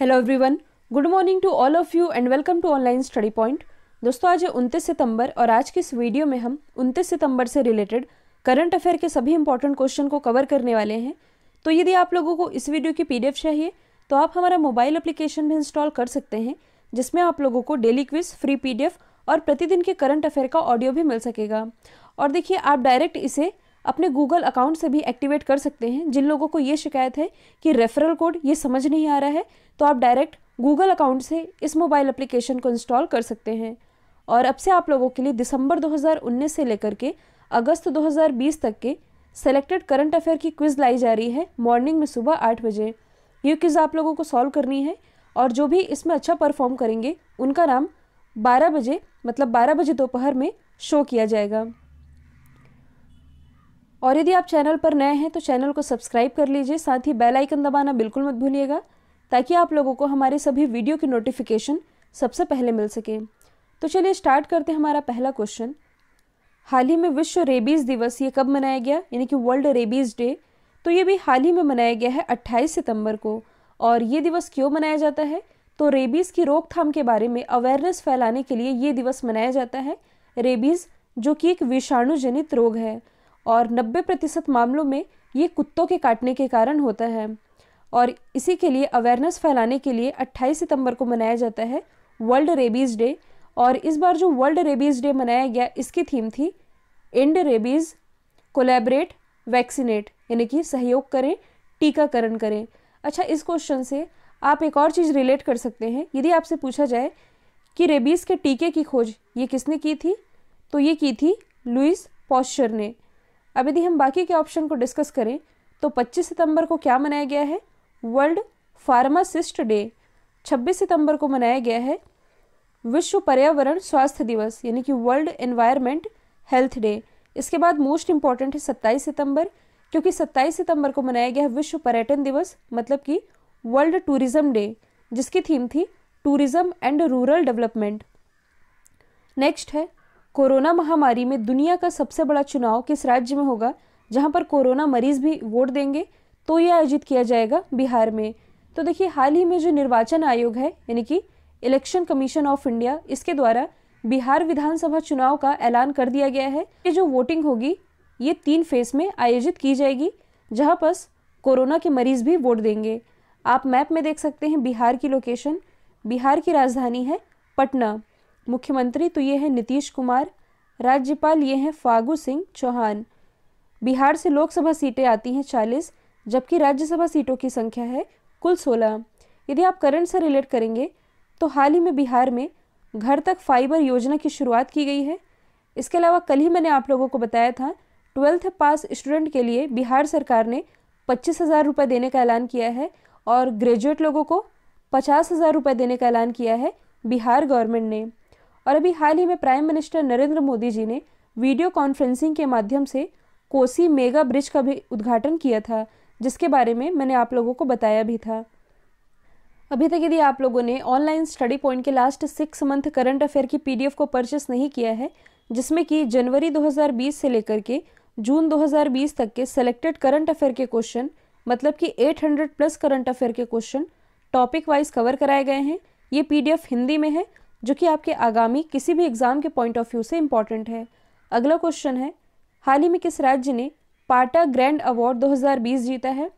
hello everyone good morning to all of you and welcome to online study point दोस्तों आज है उनतीस सितंबर और आज के इस वीडियो में हम उनतीस सितंबर से रिलेटेड करंट अफेयर के सभी इंपॉर्टेंट क्वेश्चन को कवर करने वाले हैं तो यदि आप लोगों को इस वीडियो की पीडीएफ चाहिए तो आप हमारा मोबाइल एप्लीकेशन भी इंस्टॉल कर सकते हैं जिसमें आप लोगों को डेली क्विज फ्री पी और प्रतिदिन के करंट अफेयर का ऑडियो भी मिल सकेगा और देखिए आप डायरेक्ट इसे अपने गूगल अकाउंट से भी एक्टिवेट कर सकते हैं जिन लोगों को ये शिकायत है कि रेफरल कोड ये समझ नहीं आ रहा है तो आप डायरेक्ट गूगल अकाउंट से इस मोबाइल एप्लीकेशन को इंस्टॉल कर सकते हैं और अब से आप लोगों के लिए दिसंबर 2019 से लेकर के अगस्त 2020 तक के सेलेक्टेड करंट अफेयर की क्विज लाई जा रही है मॉर्निंग में सुबह आठ बजे ये क्विज आप लोगों को सॉल्व करनी है और जो भी इसमें अच्छा परफॉर्म करेंगे उनका नाम 12 बजे मतलब 12 बजे दोपहर में शो किया जाएगा और यदि आप चैनल पर नए हैं तो चैनल को सब्सक्राइब कर लीजिए साथ ही बेल आइकन दबाना बिल्कुल मत भूलिएगा ताकि आप लोगों को हमारे सभी वीडियो की नोटिफिकेशन सबसे पहले मिल सके तो चलिए स्टार्ट करते हैं हमारा पहला क्वेश्चन हाल ही में विश्व रेबीज़ दिवस ये कब मनाया गया यानी कि वर्ल्ड रेबीज़ डे तो ये भी हाल ही में मनाया गया है 28 सितंबर को और ये दिवस क्यों मनाया जाता है तो रेबीज़ की रोकथाम के बारे में अवेयरनेस फैलाने के लिए ये दिवस मनाया जाता है रेबीज़ जो कि एक विषाणु जनित रोग है और 90 प्रतिशत मामलों में ये कुत्तों के काटने के कारण होता है और इसी के लिए अवेयरनेस फैलाने के लिए 28 सितंबर को मनाया जाता है वर्ल्ड रेबीज़ डे और इस बार जो वर्ल्ड रेबीज़ डे मनाया गया इसकी थीम थी एंड रेबीज़ कोलेबरेट वैक्सीनेट यानी कि सहयोग करें टीकाकरण करें अच्छा इस क्वेश्चन से आप एक और चीज़ रिलेट कर सकते हैं यदि आपसे पूछा जाए कि रेबीज़ के टीके की खोज ये किसने की थी तो ये की थी लुइस पॉस्चर ने अब यदि हम बाकी के ऑप्शन को डिस्कस करें तो 25 सितंबर को क्या मनाया गया है वर्ल्ड फार्मासिस्ट डे 26 सितंबर को मनाया गया है विश्व पर्यावरण स्वास्थ्य दिवस यानी कि वर्ल्ड एनवायरमेंट हेल्थ डे इसके बाद मोस्ट इम्पॉर्टेंट है 27 सितंबर क्योंकि 27 सितंबर को मनाया गया है विश्व पर्यटन दिवस मतलब कि वर्ल्ड टूरिज्म डे जिसकी थीम थी tourism and rural development next है कोरोना महामारी में दुनिया का सबसे बड़ा चुनाव किस राज्य में होगा जहां पर कोरोना मरीज भी वोट देंगे तो ये आयोजित किया जाएगा बिहार में तो देखिए हाल ही में जो निर्वाचन आयोग है यानी कि इलेक्शन कमीशन ऑफ इंडिया इसके द्वारा बिहार विधानसभा चुनाव का ऐलान कर दिया गया है कि जो वोटिंग होगी ये तीन फेज में आयोजित की जाएगी जहां पर कोरोना के मरीज भी वोट देंगे आप मैप में देख सकते हैं बिहार की लोकेशन बिहार की राजधानी है पटना मुख्यमंत्री तो ये हैं नीतीश कुमार राज्यपाल ये हैं फागू सिंह चौहान बिहार से लोकसभा सीटें आती हैं चालीस जबकि राज्यसभा सीटों की संख्या है कुल सोलह यदि आप करंट से रिलेट करेंगे तो हाल ही में बिहार में घर तक फाइबर योजना की शुरुआत की गई है इसके अलावा कल ही मैंने आप लोगों को बताया था ट्वेल्थ पास स्टूडेंट के लिए बिहार सरकार ने पच्चीस हज़ार रुपये देने का ऐलान किया है और ग्रेजुएट लोगों को पचास हज़ार रुपये देने का ऐलान किया है बिहार गवर्नमेंट ने और अभी हाल ही में प्राइम मिनिस्टर नरेंद्र मोदी जी ने वीडियो कॉन्फ्रेंसिंग के माध्यम से कोसी मेगा ब्रिज का भी उद्घाटन किया था जिसके बारे में मैंने आप लोगों को बताया भी था अभी तक यदि आप लोगों ने ऑनलाइन स्टडी पॉइंट के last six month current affair की पीडीएफ को परचेस नहीं किया है जिसमें कि जनवरी 2020 से लेकर के जून 2020 तक के सेलेक्टेड करंट अफेयर के क्वेश्चन मतलब कि 800 प्लस करंट अफेयर के क्वेश्चन टॉपिक वाइज कवर कराए गए हैं ये पीडीएफ हिंदी में है जो कि आपके आगामी किसी भी एग्ज़ाम के पॉइंट ऑफ व्यू से इम्पॉर्टेंट है अगला क्वेश्चन है हाल ही में किस राज्य ने पाटा ग्रैंड अवार्ड 2020 जीता है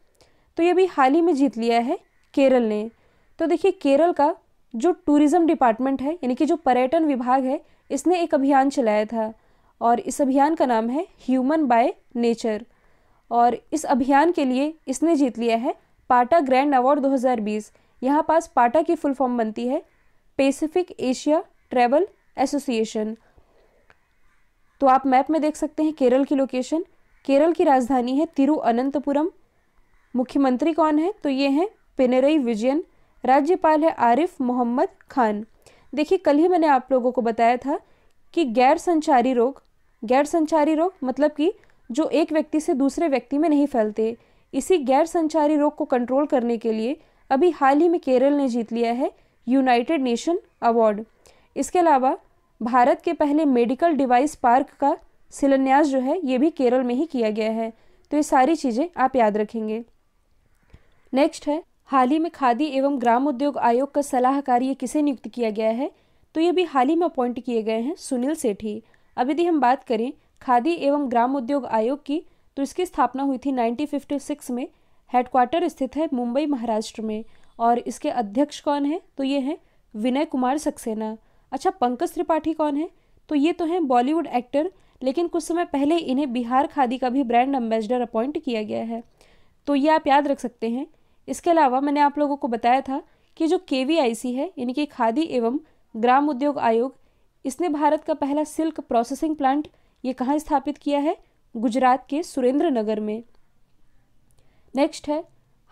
तो ये भी हाल ही में जीत लिया है केरल ने तो देखिए केरल का जो टूरिज़्म डिपार्टमेंट है यानी कि जो पर्यटन विभाग है इसने एक अभियान चलाया था और इस अभियान का नाम है ह्यूमन बाय नेचर और इस अभियान के लिए इसने जीत लिया है पाटा ग्रैंड अवार्ड 2020 यहाँ पास पाटा की फुल फॉर्म बनती है पेसिफिक एशिया ट्रेवल एसोसिएशन तो आप मैप में देख सकते हैं केरल की लोकेशन केरल की राजधानी है तिरुअनंतपुरम मुख्यमंत्री कौन है तो ये हैं पिनरई विजयन राज्यपाल है आरिफ मोहम्मद खान देखिए कल ही मैंने आप लोगों को बताया था कि गैर संचारी रोग गैर संचारी रोग मतलब कि जो एक व्यक्ति से दूसरे व्यक्ति में नहीं फैलते इसी गैर संचारी रोग को कंट्रोल करने के लिए अभी हाल ही में केरल ने जीत लिया है यूनाइटेड नेशन अवार्ड इसके अलावा भारत के पहले मेडिकल डिवाइस पार्क का शिलान्यास जो है ये भी केरल में ही किया गया है तो ये सारी चीज़ें आप याद रखेंगे नेक्स्ट है हाल ही में खादी एवं ग्राम उद्योग आयोग का सलाहकार ये किसे नियुक्त किया गया है तो ये भी हाल ही में अपॉइंट किए गए हैं सुनील सेठी अब यदि हम बात करें खादी एवं ग्राम उद्योग आयोग की तो इसकी स्थापना हुई थी 1956 में हेडक्वार्टर स्थित है मुंबई महाराष्ट्र में और इसके अध्यक्ष कौन है तो ये हैं विनय कुमार सक्सेना अच्छा पंकज त्रिपाठी कौन है तो ये तो हैं बॉलीवुड एक्टर लेकिन कुछ समय पहले इन्हें बिहार खादी का भी ब्रांड एम्बेसडर अपॉइंट किया गया है तो ये आप याद रख सकते हैं इसके अलावा मैंने आप लोगों को बताया था कि जो के है यानी कि खादी एवं ग्राम उद्योग आयोग इसने भारत का पहला सिल्क प्रोसेसिंग प्लांट ये कहाँ स्थापित किया है गुजरात के सुरेंद्र नगर में नेक्स्ट है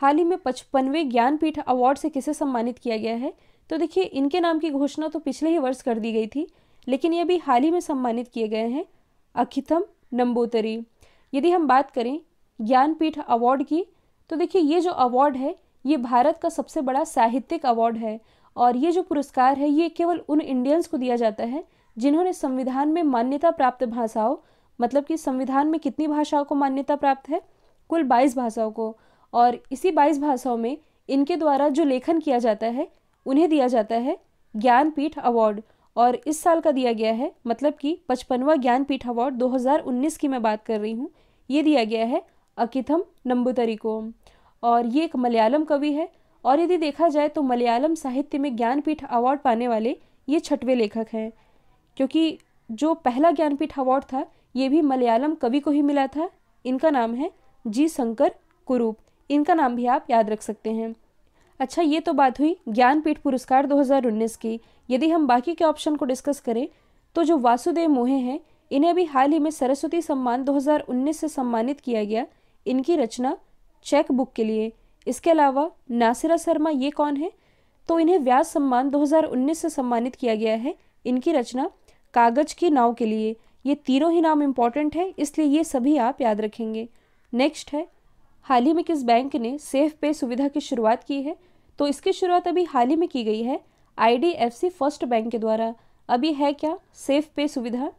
हाल ही में पचपनवें ज्ञानपीठ अवार्ड से किसे सम्मानित किया गया है तो देखिए इनके नाम की घोषणा तो पिछले ही वर्ष कर दी गई थी लेकिन ये अभी हाल ही में सम्मानित किए गए हैं अखितम नंबोतरी यदि हम बात करें ज्ञानपीठ अवार्ड की तो देखिए ये जो अवार्ड है ये भारत का सबसे बड़ा साहित्यिक अवार्ड है और ये जो पुरस्कार है ये केवल उन इंडियंस को दिया जाता है जिन्होंने संविधान में मान्यता प्राप्त भाषाओं मतलब कि संविधान में कितनी भाषाओं को मान्यता प्राप्त है कुल बाईस भाषाओं को और इसी बाईस भाषाओं में इनके द्वारा जो लेखन किया जाता है उन्हें दिया जाता है ज्ञानपीठ अवार्ड और इस साल का दिया गया है मतलब कि पचपनवा ज्ञानपीठ अवार्ड 2019 की मैं बात कर रही हूँ ये दिया गया है अकिथम को और ये एक मलयालम कवि है और यदि देखा जाए तो मलयालम साहित्य में ज्ञानपीठ अवार्ड पाने वाले ये छठवें लेखक हैं क्योंकि जो पहला ज्ञानपीठ अवार्ड था ये भी मलयालम कवि को ही मिला था इनका नाम है जी शंकर कुरूप इनका नाम भी आप याद रख सकते हैं अच्छा ये तो बात हुई ज्ञानपीठ पुरस्कार 2019 की यदि हम बाकी के ऑप्शन को डिस्कस करें तो जो वासुदेव मोहे हैं इन्हें भी हाल ही में सरस्वती सम्मान 2019 से सम्मानित किया गया इनकी रचना चेक बुक के लिए इसके अलावा नासिरा शर्मा ये कौन है तो इन्हें व्यास सम्मान 2019 से सम्मानित किया गया है इनकी रचना कागज की नाव के लिए ये तीनों ही नाम इम्पॉर्टेंट है इसलिए ये सभी आप याद रखेंगे नेक्स्ट है हाल ही में किस बैंक ने सेफ पे सुविधा की शुरुआत की है तो इसकी शुरुआत अभी हाल ही में की गई है आई फर्स्ट बैंक के द्वारा अभी है क्या सेफ पे सुविधा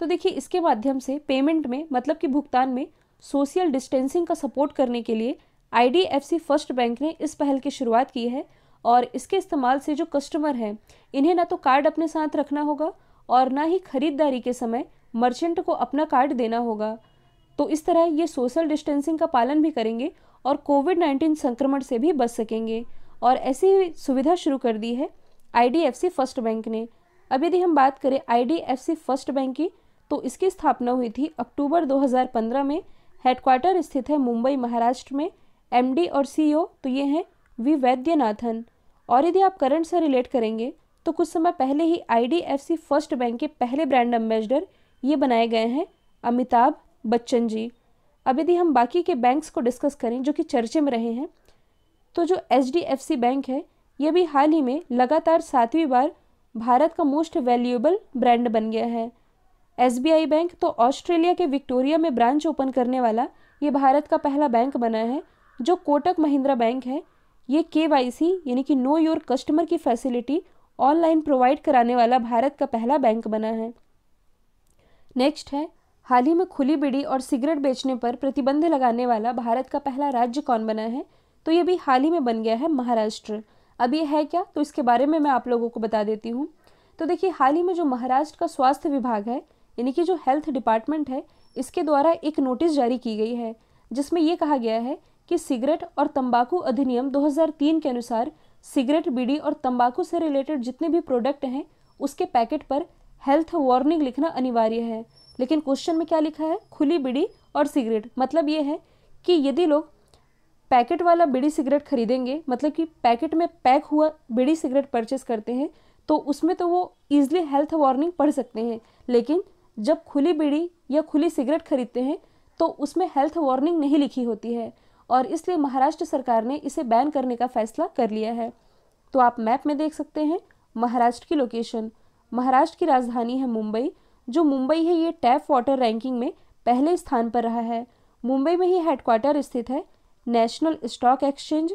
तो देखिए इसके माध्यम से पेमेंट में मतलब कि भुगतान में सोशल डिस्टेंसिंग का सपोर्ट करने के लिए आई फर्स्ट बैंक ने इस पहल की शुरुआत की है और इसके इस्तेमाल से जो कस्टमर हैं इन्हें ना तो कार्ड अपने साथ रखना होगा और ना ही खरीदारी के समय मर्चेंट को अपना कार्ड देना होगा तो इस तरह ये सोशल डिस्टेंसिंग का पालन भी करेंगे और कोविड नाइन्टीन संक्रमण से भी बच सकेंगे और ऐसी सुविधा शुरू कर दी है आई फर्स्ट बैंक ने अब यदि हम बात करें आई फर्स्ट बैंक की तो इसकी स्थापना हुई थी अक्टूबर 2015 में हेडक्वार्टर स्थित है मुंबई महाराष्ट्र में एमडी और सीईओ e तो ये हैं वी वैद्यनाथन और यदि आप करंट से रिलेट करेंगे तो कुछ समय पहले ही आईडीएफसी फर्स्ट बैंक के पहले ब्रांड एम्बेसडर ये बनाए गए हैं अमिताभ बच्चन जी अब यदि हम बाकी के बैंक्स को डिस्कस करें जो कि चर्चे में रहे हैं तो जो एच बैंक है यह भी हाल ही में लगातार सातवीं बार भारत का मोस्ट वैल्यूएबल ब्रांड बन गया है एस बैंक तो ऑस्ट्रेलिया के विक्टोरिया में ब्रांच ओपन करने वाला ये भारत का पहला बैंक बना है जो कोटक महिंद्रा बैंक है ये के यानी कि नो योर कस्टमर की फैसिलिटी ऑनलाइन प्रोवाइड कराने वाला भारत का पहला बैंक बना है नेक्स्ट है हाल ही में खुली बीड़ी और सिगरेट बेचने पर प्रतिबंध लगाने वाला भारत का पहला राज्य कौन बना है तो ये भी हाल ही में बन गया है महाराष्ट्र अब ये है क्या तो इसके बारे में मैं आप लोगों को बता देती हूँ तो देखिए हाल ही में जो महाराष्ट्र का स्वास्थ्य विभाग है यानी कि जो हेल्थ डिपार्टमेंट है इसके द्वारा एक नोटिस जारी की गई है जिसमें ये कहा गया है कि सिगरेट और तंबाकू अधिनियम 2003 के अनुसार सिगरेट बीड़ी और तंबाकू से रिलेटेड जितने भी प्रोडक्ट हैं उसके पैकेट पर हेल्थ वार्निंग लिखना अनिवार्य है लेकिन क्वेश्चन में क्या लिखा है खुली बीड़ी और सिगरेट मतलब ये है कि यदि लोग पैकेट वाला बीड़ी सिगरेट खरीदेंगे मतलब कि पैकेट में पैक हुआ बीड़ी सिगरेट परचेस करते हैं तो उसमें तो वो ईजिली हेल्थ वार्निंग पढ़ सकते हैं लेकिन जब खुली बीड़ी या खुली सिगरेट खरीदते हैं तो उसमें हेल्थ वार्निंग नहीं लिखी होती है और इसलिए महाराष्ट्र सरकार ने इसे बैन करने का फैसला कर लिया है तो आप मैप में देख सकते हैं महाराष्ट्र की लोकेशन महाराष्ट्र की राजधानी है मुंबई जो मुंबई है ये टैप वाटर रैंकिंग में पहले स्थान पर रहा है मुंबई में ही हेडक्वार्टर स्थित है national stock exchange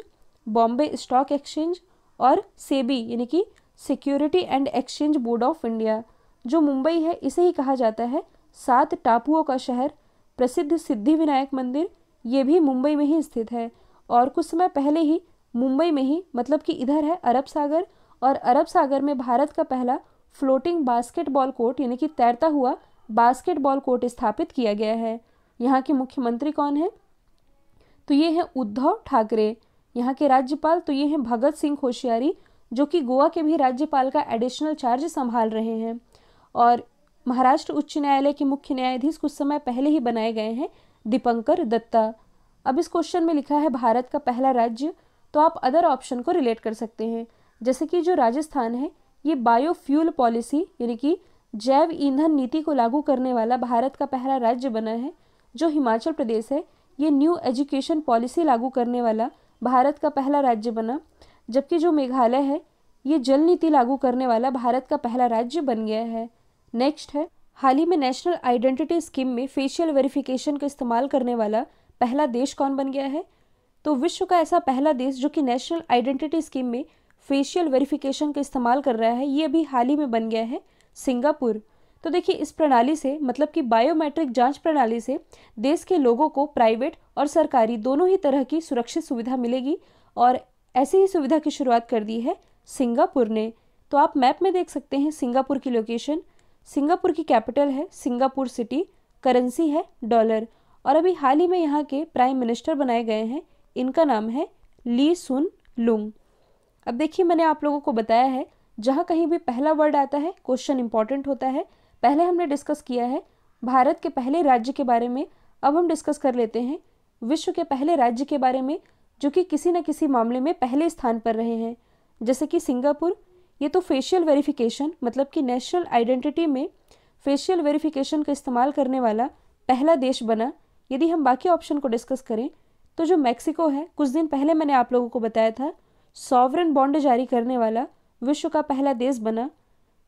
Bombay stock exchange और सेबी यानी कि security and exchange board of India जो मुंबई है इसे ही कहा जाता है सात टापुओं का शहर प्रसिद्ध सिद्धि विनायक मंदिर ये भी मुंबई में ही स्थित है और कुछ समय पहले ही मुंबई में ही मतलब कि इधर है अरब सागर और अरब सागर में भारत का पहला फ्लोटिंग बास्केटबॉल कोर्ट यानी कि तैरता हुआ बास्केटबॉल कोर्ट स्थापित किया गया है यहाँ के मुख्यमंत्री कौन है तो ये हैं उद्धव ठाकरे यहाँ के राज्यपाल तो ये हैं भगत सिंह होशियारी जो कि गोवा के भी राज्यपाल का एडिशनल चार्ज संभाल रहे हैं और महाराष्ट्र उच्च न्यायालय के मुख्य न्यायाधीश कुछ समय पहले ही बनाए गए हैं दीपंकर दत्ता अब इस क्वेश्चन में लिखा है भारत का पहला राज्य तो आप अदर ऑप्शन को रिलेट कर सकते हैं जैसे कि जो राजस्थान है ये बायोफ्यूल पॉलिसी यानी कि जैव ईंधन नीति को लागू करने वाला भारत का पहला राज्य बना है जो हिमाचल प्रदेश है ये न्यू एजुकेशन पॉलिसी लागू करने वाला भारत का पहला राज्य बना जबकि जो मेघालय है ये जल नीति लागू करने वाला भारत का पहला राज्य बन गया है नेक्स्ट है हाल ही में नेशनल आइडेंटिटी स्कीम में फेशियल वेरिफिकेशन का इस्तेमाल करने वाला पहला देश कौन बन गया है तो विश्व का ऐसा पहला देश जो कि नेशनल आइडेंटिटी स्कीम में फेशियल वेरिफिकेशन का इस्तेमाल कर रहा है ये अभी हाल ही में बन गया है सिंगापुर तो देखिए इस प्रणाली से मतलब कि बायोमेट्रिक जांच प्रणाली से देश के लोगों को प्राइवेट और सरकारी दोनों ही तरह की सुरक्षित सुविधा मिलेगी और ऐसी ही सुविधा की शुरुआत कर दी है सिंगापुर ने तो आप मैप में देख सकते हैं सिंगापुर की लोकेशन सिंगापुर की कैपिटल है सिंगापुर सिटी करेंसी है डॉलर और अभी हाल ही में यहाँ के प्राइम मिनिस्टर बनाए गए हैं इनका नाम है ली सुन लुंग अब देखिए मैंने आप लोगों को बताया है जहाँ कहीं भी पहला वर्ड आता है क्वेश्चन इंपॉर्टेंट होता है पहले हमने डिस्कस किया है भारत के पहले राज्य के बारे में अब हम डिस्कस कर लेते हैं विश्व के पहले राज्य के बारे में जो कि किसी न किसी मामले में पहले स्थान पर रहे हैं जैसे कि सिंगापुर ये तो फेशियल वेरिफिकेशन मतलब कि नेशनल आइडेंटिटी में फेशियल वेरिफिकेशन का इस्तेमाल करने वाला पहला देश बना यदि हम बाकी ऑप्शन को डिस्कस करें तो जो मैक्सिको है कुछ दिन पहले मैंने आप लोगों को बताया था सॉवरन बॉन्ड जारी करने वाला विश्व का पहला देश बना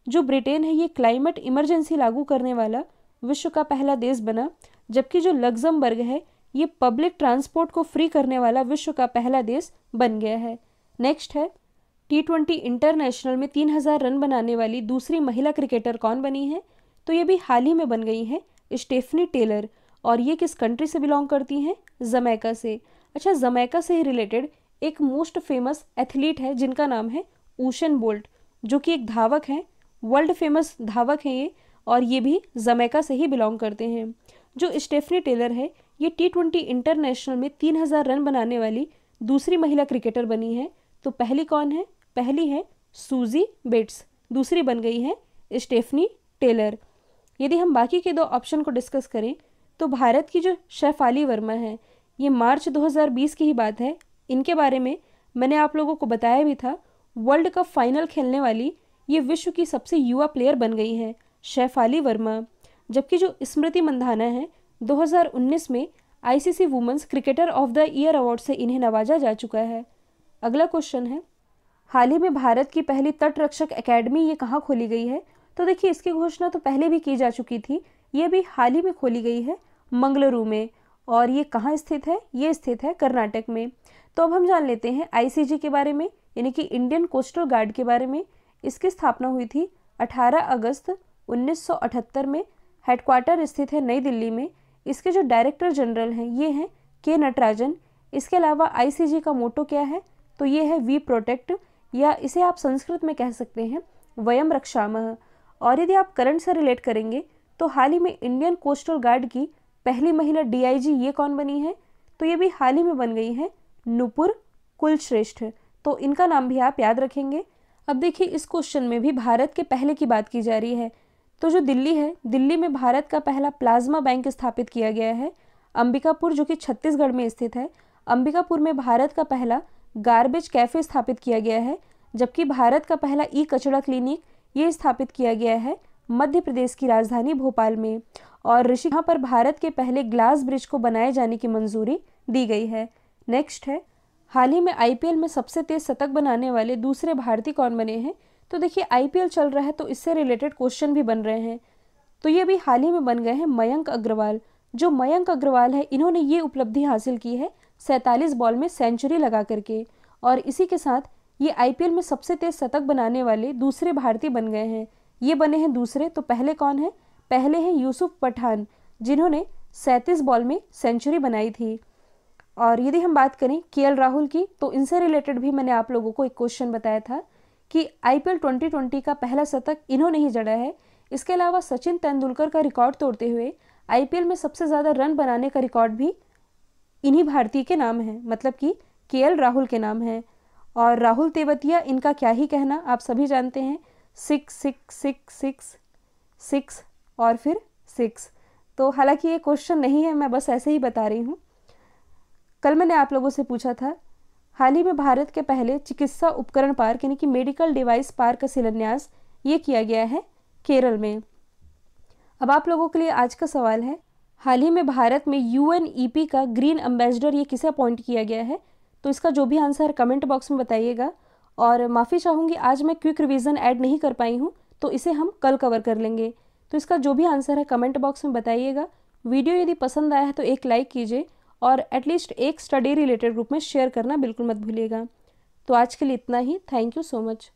जो ब्रिटेन है ये क्लाइमेट इमरजेंसी लागू करने वाला विश्व का पहला देश बना जबकि जो लग्जमबर्ग है ये पब्लिक ट्रांसपोर्ट को फ्री करने वाला विश्व का पहला देश बन गया है नेक्स्ट है टी ट्वेंटी इंटरनेशनल में तीन हज़ार रन बनाने वाली दूसरी महिला क्रिकेटर कौन बनी है तो ये भी हाल ही में बन गई हैं स्टेफनी टेलर और ये किस कंट्री से बिलोंग करती हैं जमैका से अच्छा जमैका से ही रिलेटेड एक मोस्ट फेमस एथलीट है जिनका नाम है ऊशन बोल्ट जो कि एक धावक हैं वर्ल्ड फेमस धावक हैं ये और ये भी जमैका से ही बिलोंग करते हैं जो स्टेफनी टेलर है ये टी ट्वेंटी इंटरनेशनल में तीन हज़ार रन बनाने वाली दूसरी महिला क्रिकेटर बनी है तो पहली कौन है पहली है सूजी बेट्स दूसरी बन गई है स्टेफनी टेलर यदि हम बाकी के दो ऑप्शन को डिस्कस करें तो भारत की जो शैफाली वर्मा है ये मार्च 2020 की ही बात है इनके बारे में मैंने आप लोगों को बताया भी था वर्ल्ड कप फाइनल खेलने वाली ये विश्व की सबसे युवा प्लेयर बन गई हैं शैफाली वर्मा जबकि जो स्मृति मंधाना है 2019 में ICC women's cricketer of the year award से इन्हें नवाजा जा चुका है अगला क्वेश्चन है हाल ही में भारत की पहली तटरक्षक एकेडमी ये कहाँ खोली गई है तो देखिए इसकी घोषणा तो पहले भी की जा चुकी थी ये भी हाल ही में खोली गई है मंगलुरु में और ये कहाँ स्थित है ये स्थित है कर्नाटक में तो अब हम जान लेते हैं आईसीजी के बारे में यानी कि इंडियन कोस्टल गार्ड के बारे में इसकी स्थापना हुई थी 18 अगस्त 1978 में हेडक्वार्टर स्थित है नई दिल्ली में इसके जो डायरेक्टर जनरल हैं ये हैं के नटराजन इसके अलावा आईसीजी का मोटो क्या है तो ये है वी प्रोटेक्ट या इसे आप संस्कृत में कह सकते हैं वयम रक्षामह और यदि आप करंट से रिलेट करेंगे तो हाल ही में इंडियन कोस्टल गार्ड की पहली महिला डीआईजी ये कौन बनी है तो ये भी हाल ही में बन गई है नुपुर कुलश्रेष्ठ तो इनका नाम भी आप याद रखेंगे अब देखिए इस क्वेश्चन में भी भारत के पहले की बात की जा रही है तो जो दिल्ली है दिल्ली में भारत का पहला प्लाज्मा बैंक स्थापित किया गया है अंबिकापुर जो कि छत्तीसगढ़ में स्थित है अंबिकापुर में भारत का पहला गार्बेज कैफे स्थापित किया गया है जबकि भारत का पहला ई कचड़ा क्लिनिक ये स्थापित किया गया है मध्य प्रदेश की राजधानी भोपाल में और ऋषि पर भारत के पहले ग्लास ब्रिज को बनाए जाने की मंजूरी दी गई है नेक्स्ट है हाल ही में आईपीएल में सबसे तेज शतक बनाने वाले दूसरे भारतीय कौन बने हैं तो देखिए आईपीएल चल रहा है तो इससे रिलेटेड क्वेश्चन भी बन रहे हैं तो ये भी हाल ही में बन गए हैं मयंक अग्रवाल जो मयंक अग्रवाल है इन्होंने ये उपलब्धि हासिल की है सैंतालीस बॉल में सेंचुरी लगा करके और इसी के साथ ये आई में सबसे तेज शतक बनाने वाले दूसरे भारतीय बन गए हैं ये बने हैं दूसरे तो पहले कौन है पहले हैं यूसुफ पठान जिन्होंने सैंतीस बॉल में सेंचुरी बनाई थी और यदि हम बात करें के राहुल की तो इनसे रिलेटेड भी मैंने आप लोगों को एक क्वेश्चन बताया था कि आईपीएल 2020 का पहला शतक इन्होंने ही जड़ा है इसके अलावा सचिन तेंदुलकर का रिकॉर्ड तोड़ते हुए आईपीएल में सबसे ज़्यादा रन बनाने का रिकॉर्ड भी इन्हीं भारतीय के नाम है मतलब कि के राहुल के नाम है और राहुल तेवतिया इनका क्या ही कहना आप सभी जानते हैं six six six six six और फिर सिक्स तो हालांकि ये क्वेश्चन नहीं है मैं बस ऐसे ही बता रही हूँ कल मैंने आप लोगों से पूछा था हाल ही में भारत के पहले चिकित्सा उपकरण पार्क यानी कि मेडिकल डिवाइस पार्क का शिलान्यास ये किया गया है केरल में अब आप लोगों के लिए आज का सवाल है हाल ही में भारत में यू e का ग्रीन एम्बेसडर ये किसे अपॉइंट किया गया है तो इसका जो भी आंसर कमेंट बॉक्स में बताइएगा और माफ़ी चाहूँगी आज मैं क्विक रिवीजन ऐड नहीं कर पाई हूँ तो इसे हम कल कवर कर लेंगे तो इसका जो भी आंसर है कमेंट बॉक्स में बताइएगा वीडियो यदि पसंद आया है तो एक लाइक कीजिए और एटलीस्ट एक स्टडी रिलेटेड ग्रुप में शेयर करना बिल्कुल मत भूलिएगा तो आज के लिए इतना ही थैंक यू सो मच